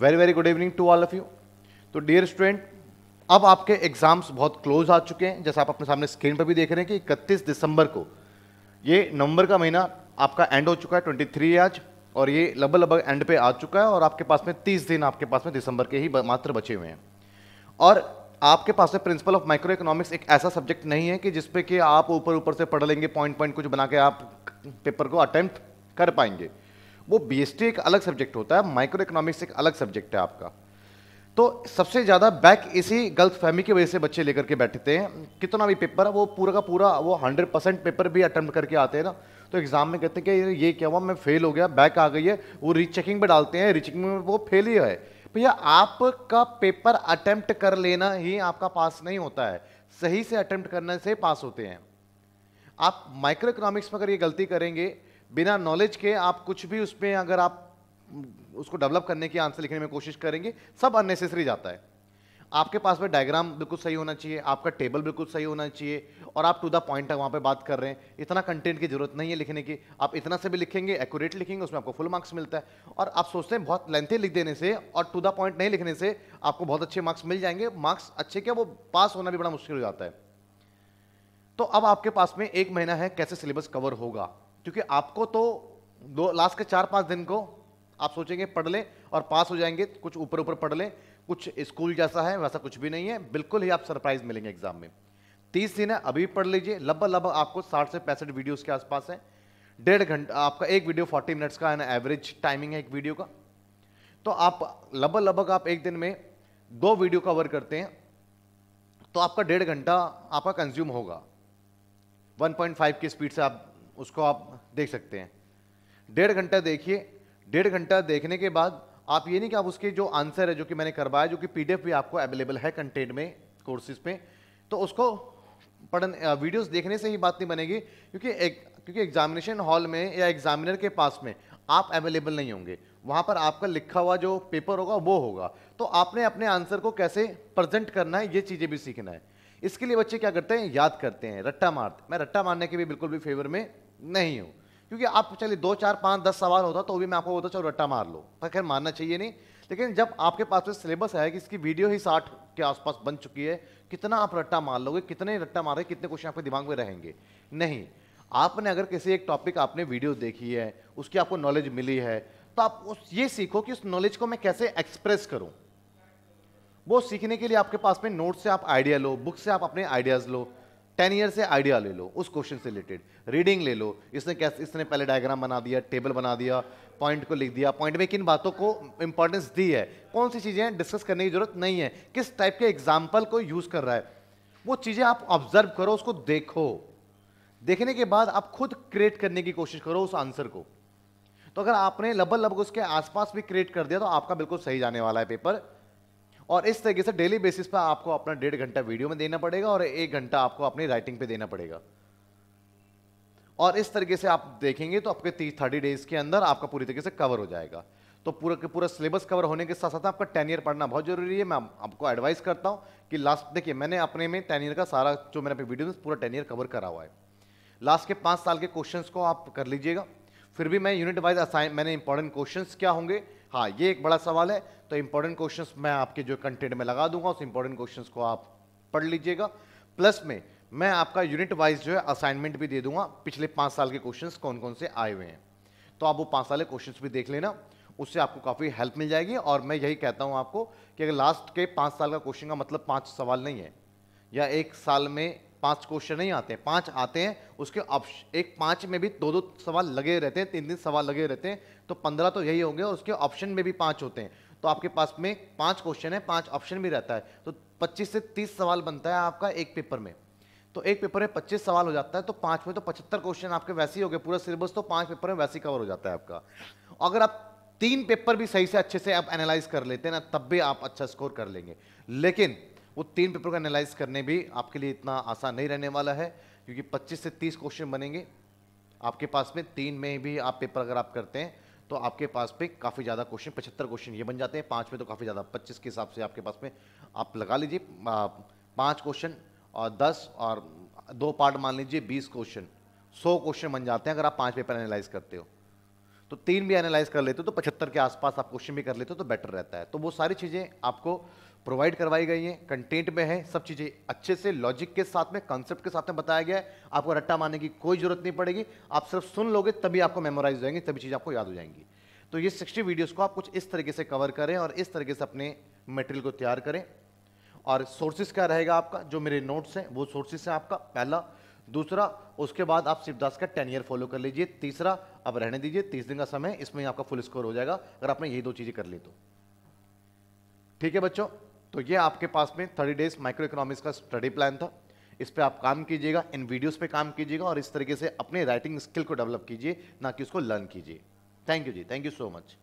very very good evening to all of you तो dear student अब आपके exams बहुत क्लोज आ चुके हैं जैसे आप अपने सामने स्क्रीन पर भी देख रहे हैं कि इकतीस दिसंबर को ये नवंबर का महीना आपका एंड हो चुका है ट्वेंटी थ्री आज और ये लगभग लगभग एंड पे आ चुका है और आपके पास में तीस दिन आपके पास में दिसंबर के ही मात्र बचे हुए हैं और आपके पास में प्रिंसिपल ऑफ माइक्रो इकोनॉमिक्स एक ऐसा सब्जेक्ट नहीं है कि जिसपे कि आप ऊपर ऊपर से पढ़ लेंगे पॉइंट पॉइंट कुछ बना के आप पेपर को अटैम्प्ट कर पाएंगे वो बी एक अलग सब्जेक्ट होता है माइक्रो इकोनॉमिक्स एक अलग सब्जेक्ट है आपका तो सबसे ज़्यादा बैक इसी गलत फहमी की वजह से बच्चे लेकर के बैठते हैं कितना भी पेपर है वो पूरा का पूरा वो हंड्रेड परसेंट पेपर भी अटैम्प्ट करके आते हैं ना तो एग्ज़ाम में कहते हैं कि ये क्या हुआ मैं फेल हो गया बैक आ गई है वो रीचेकिंग पे डालते हैं रीचेकिंग में वो फेल ही है भैया आपका पेपर अटैम्प्ट कर लेना ही आपका पास नहीं होता है सही से अटैम्प्ट करने से पास होते हैं आप माइक्रो इकोनॉमिक्स में अगर ये गलती करेंगे बिना नॉलेज के आप कुछ भी उसमें अगर आप उसको डेवलप करने की आंसर लिखने में कोशिश करेंगे सब अननेसेसरी जाता है आपके पास में डायग्राम बिल्कुल सही होना चाहिए आपका टेबल बिल्कुल सही होना चाहिए और आप टू द पॉइंट तक वहाँ पे बात कर रहे हैं इतना कंटेंट की जरूरत नहीं है लिखने की आप इतना से भी लिखेंगे एक्यूरेट लिखेंगे उसमें आपको फुल मार्क्स मिलता है और आप सोचते हैं बहुत लेंथी लिख देने से और टू द पॉइंट नहीं लिखने से आपको बहुत अच्छे मार्क्स मिल जाएंगे मार्क्स अच्छे क्या वो पास होना भी बड़ा मुश्किल हो जाता है तो अब आपके पास में एक महीना है कैसे सिलेबस कवर होगा क्योंकि आपको तो दो लास्ट के चार पाँच दिन को आप सोचेंगे पढ़ लें और पास हो जाएंगे कुछ ऊपर ऊपर पढ़ लें कुछ स्कूल जैसा है वैसा कुछ भी नहीं है बिल्कुल ही आप सरप्राइज मिलेंगे एग्जाम में तीस दिन है अभी पढ़ लीजिए लगभग लगभग आपको साठ से पैंसठ वीडियोस के आसपास है डेढ़ घंटा आपका एक वीडियो फोर्टी मिनट्स का है ना एवरेज टाइमिंग है एक वीडियो का तो आप लगभग लगभग आप एक दिन में दो वीडियो कवर करते हैं तो आपका डेढ़ घंटा आपका कंज्यूम होगा वन की स्पीड से आप उसको आप देख सकते हैं डेढ़ घंटा देखिए डेढ़ घंटा देखने के बाद आप ये नहीं कि आप उसके जो आंसर है जो कि मैंने करवाया जो कि पीडीएफ भी आपको अवेलेबल है कंटेंट में कोर्सेज में तो उसको पढ़ने वीडियोस देखने से ही बात नहीं बनेगी क्योंकि एक क्योंकि एग्जामिनेशन हॉल में या एग्जामिनर के पास में आप अवेलेबल नहीं होंगे वहाँ पर आपका लिखा हुआ जो पेपर होगा वो होगा तो आपने अपने आंसर को कैसे प्रेजेंट करना है ये चीज़ें भी सीखना है इसके लिए बच्चे क्या करते हैं याद करते हैं रट्टा मारते मैं रट्टा मारने के भी बिल्कुल भी फेवर में नहीं हो क्योंकि आप चलिए दो चार पाँच दस सवाल होता तो भी मैं आपको बोलता चलो रट्टा मार लो पर खैर मानना चाहिए नहीं लेकिन जब आपके पास में सिलेबस है कि इसकी वीडियो ही साठ के आसपास बन चुकी है कितना आप रट्टा मार लोगे कितने रट्टा मारे कितने क्वेश्चन आपके दिमाग में रहेंगे नहीं आपने अगर किसी एक टॉपिक आपने वीडियो देखी है उसकी आपको नॉलेज मिली है तो आप उस ये सीखो कि उस नॉलेज को मैं कैसे एक्सप्रेस करूं वो सीखने के लिए आपके पास में नोट से आप आइडिया लो बुक से आप अपने आइडियाज़ लो टेन ईयर से आइडिया ले लो उस क्वेश्चन से रिलेटेड रीडिंग ले लो इसने कैसे इसने पहले डायग्राम बना दिया टेबल बना दिया पॉइंट को लिख दिया पॉइंट में किन बातों को इंपॉर्टेंस दी है कौन सी चीज़ें डिस्कस करने की जरूरत नहीं है किस टाइप के एग्जाम्पल को यूज़ कर रहा है वो चीज़ें आप ऑब्जर्व करो उसको देखो देखने के बाद आप खुद क्रिएट करने की कोशिश करो उस आंसर को तो अगर आपने लबल लगभग उसके आसपास भी क्रिएट कर दिया तो आपका बिल्कुल सही जाने वाला है पेपर और इस तरीके से डेली बेसिस पर आपको अपना डेढ़ घंटा वीडियो में देना पड़ेगा और एक घंटा आपको अपनी राइटिंग पे देना पड़ेगा और इस तरीके से आप देखेंगे तो आपके तीस थर्टी डेज के अंदर आपका पूरी तरीके से कवर हो जाएगा तो पूरा के पूरा सिलेबस कवर होने के साथ साथ आपका टेन ईयर पढ़ना बहुत जरूरी है मैं आपको एडवाइस करता हूँ कि लास्ट देखिए मैंने अपने में टेन ईयर का सारा जो मैंने अपनी वीडियो में पूरा टेन ईयर कवर करा हुआ है लास्ट के पाँच साल के क्वेश्चंस को आप कर लीजिएगा फिर भी मैं यूनिट वाइज असाइन मैंने इंपॉर्टेंट क्वेश्चंस क्या होंगे हाँ ये एक बड़ा सवाल है तो इंपॉर्टेंट क्वेश्चंस मैं आपके जो कंटेंट में लगा दूंगा उस इंपॉर्टेंट क्वेश्चंस को आप पढ़ लीजिएगा प्लस में मैं आपका यूनिट वाइज जो है असाइनमेंट भी दे दूंगा पिछले पाँच साल के क्वेश्चन कौन कौन से आए हुए हैं तो आप वो पाँच साल के क्वेश्चन भी देख लेना उससे आपको काफ़ी हेल्प मिल जाएगी और मैं यही कहता हूँ आपको कि अगर लास्ट के पाँच साल का क्वेश्चन का मतलब पाँच सवाल नहीं है या एक साल में पांच क्वेश्चन नहीं आते हैं पांच आते हैं उसके ऑप्शन एक पांच में भी दो दो सवाल लगे रहते हैं तीन तीन सवाल लगे रहते हैं तो पंद्रह तो यही होंगे और उसके ऑप्शन में भी पांच होते हैं तो आपके पास में पांच क्वेश्चन है पांच ऑप्शन भी रहता है तो पच्चीस से तीस सवाल बनता है आपका एक पेपर में तो एक पेपर में पच्चीस सवाल हो जाता है तो पांच में तो पचहत्तर क्वेश्चन आपके वैसे ही हो गए पूरा सिलेबस तो पांच पेपर में वैसे ही कवर हो जाता है आपका अगर आप तीन पेपर भी सही से अच्छे से आप एनालाइज कर लेते हैं ना तब भी आप अच्छा स्कोर कर लेंगे लेकिन वो तीन पेपर का एनालाइज करने भी आपके लिए इतना आसान नहीं रहने वाला है क्योंकि 25 से 30 क्वेश्चन बनेंगे आपके पास में तीन में भी आप पेपर अगर आप करते हैं तो आपके पास पे काफ़ी ज़्यादा क्वेश्चन पचहत्तर क्वेश्चन ये बन जाते हैं पाँच में तो काफ़ी ज़्यादा पच्चीस के हिसाब से आपके पास में आप लगा लीजिए पाँच क्वेश्चन और दस और दो पार्ट मान लीजिए बीस क्वेश्चन सौ क्वेश्चन बन जाते हैं अगर आप पाँच पेपर एनालाइज करते हो तो तीन भी एनालाइज कर लेते हो तो पचहत्तर के आसपास आप क्वेश्चन भी कर लेते हो तो बेटर रहता है तो वो सारी चीज़ें आपको प्रोवाइड करवाई गई हैं कंटेंट में है सब चीज़ें अच्छे से लॉजिक के साथ में कॉन्सेप्ट के साथ में बताया गया है आपको रट्टा मारने की कोई ज़रूरत नहीं पड़ेगी आप सिर्फ सुन लोगे तभी आपको मेमोराइज हो जाएंगे तभी चीज़ आपको याद हो जाएंगी तो ये सिक्सटी वीडियोज़ को आप कुछ इस तरीके से कवर करें और इस तरीके से अपने मटेरियल को तैयार करें और सोर्सेज क्या रहेगा आपका जो मेरे नोट्स हैं वो सोर्सेज हैं आपका पहला दूसरा उसके बाद आप शिवदास का टेन ईयर फॉलो कर लीजिए तीसरा आप रहने दीजिए तीस दिन का समय इसमें आपका फुल स्कोर हो जाएगा अगर आपने यही दो चीज़ें कर ली तो ठीक है बच्चों तो ये आपके पास में थर्टी डेज माइक्रो इकोनॉमिक्स का स्टडी प्लान था इस पर आप काम कीजिएगा इन वीडियोस पर काम कीजिएगा और इस तरीके से अपने राइटिंग स्किल को डेवलप कीजिए ना कि उसको लर्न कीजिए थैंक यू जी थैंक यू सो मच